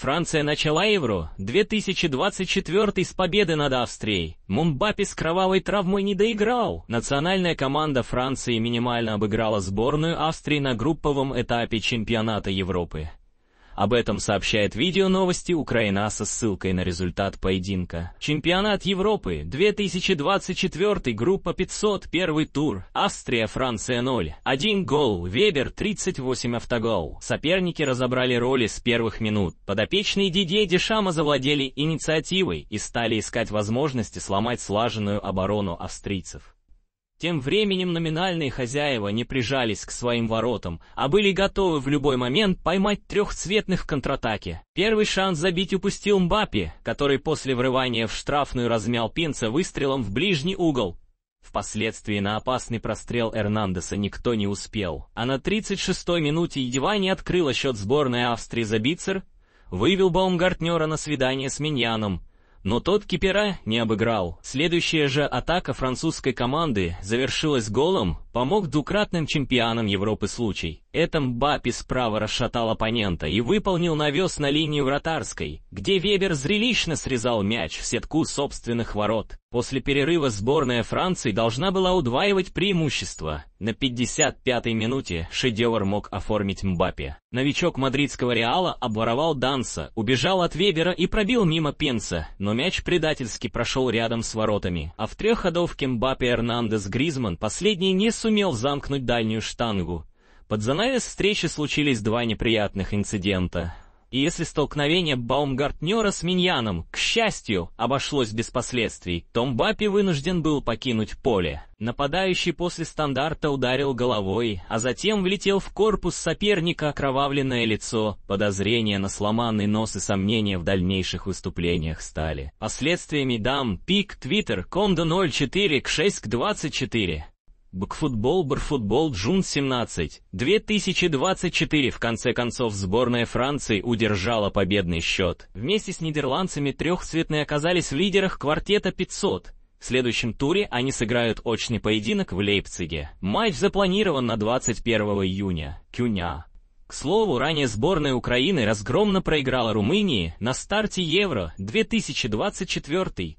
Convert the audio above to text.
Франция начала Евро 2024 с победы над Австрией. Мумбапи с кровавой травмой не доиграл. Национальная команда Франции минимально обыграла сборную Австрии на групповом этапе чемпионата Европы. Об этом сообщает видео новости Украина со ссылкой на результат поединка. Чемпионат Европы 2024 группа 500 первый тур. Австрия, Франция 0. 1 гол, Вебер 38 автогол. Соперники разобрали роли с первых минут. Подопечные Дидье Дешама завладели инициативой и стали искать возможности сломать слаженную оборону австрийцев. Тем временем номинальные хозяева не прижались к своим воротам, а были готовы в любой момент поймать трехцветных в контратаке. Первый шанс забить упустил Мбаппе, который после врывания в штрафную размял Пинца выстрелом в ближний угол. Впоследствии на опасный прострел Эрнандеса никто не успел, а на 36-й минуте Едивани открыла счет сборной Австрии за Бицер, вывел Баумгартнера на свидание с Миньяном, но тот Кипера не обыграл. Следующая же атака французской команды завершилась голом, помог двукратным чемпионам Европы случай. Это Бапи справа расшатал оппонента и выполнил навес на линию вратарской, где Вебер зрелищно срезал мяч в сетку собственных ворот. После перерыва сборная Франции должна была удваивать преимущество. На 55-й минуте шедевр мог оформить Мбаппе. Новичок мадридского Реала обворовал Данса, убежал от Вебера и пробил мимо Пенса, но мяч предательски прошел рядом с воротами. А в трехходовке ходовке Мбаппе Эрнандес Гризман последний не сумел замкнуть дальнюю штангу. Под занавес встречи случились два неприятных инцидента и если столкновение Баумгартнера с Миньяном, к счастью, обошлось без последствий, Том Баппи вынужден был покинуть поле. Нападающий после стандарта ударил головой, а затем влетел в корпус соперника окровавленное лицо, подозрения на сломанный нос и сомнения в дальнейших выступлениях стали. Последствиями дам пик Твиттер Комдо 04 к 6 к 24. Бэкфутбол, Барфутбол, Джун 17, 2024 в конце концов сборная Франции удержала победный счет. Вместе с нидерландцами трехцветные оказались в лидерах квартета 500. В следующем туре они сыграют очный поединок в Лейпциге. Матч запланирован на 21 июня. Кюня. К слову, ранее сборная Украины разгромно проиграла Румынии на старте Евро 2024